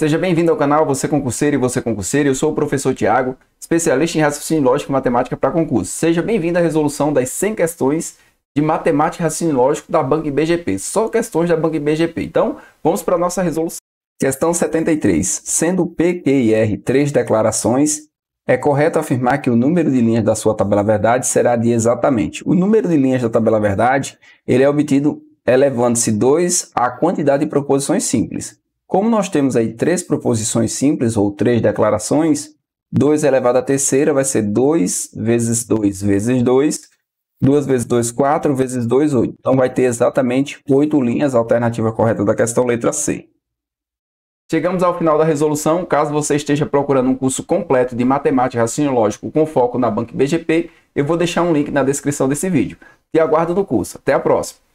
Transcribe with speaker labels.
Speaker 1: Seja bem-vindo ao canal Você Concurseiro e Você Concurseiro. Eu sou o professor Tiago, especialista em raciocínio lógico e matemática para concurso. Seja bem-vindo à resolução das 100 questões de matemática e raciocínio lógico da Banca IBGP. Só questões da Banca IBGP. Então, vamos para a nossa resolução. Questão 73. Sendo P, Q e R três declarações, é correto afirmar que o número de linhas da sua tabela verdade será de exatamente. O número de linhas da tabela verdade ele é obtido elevando-se 2 à quantidade de proposições simples. Como nós temos aí três proposições simples ou três declarações, 2 elevado à terceira vai ser 2 vezes 2 vezes 2, 2 vezes 2, 4, vezes 2, 8. Então, vai ter exatamente 8 linhas, a alternativa correta da questão, letra C. Chegamos ao final da resolução. Caso você esteja procurando um curso completo de matemática e raciocínio lógico com foco na Banca BGP, eu vou deixar um link na descrição desse vídeo. Te aguardo no curso. Até a próxima!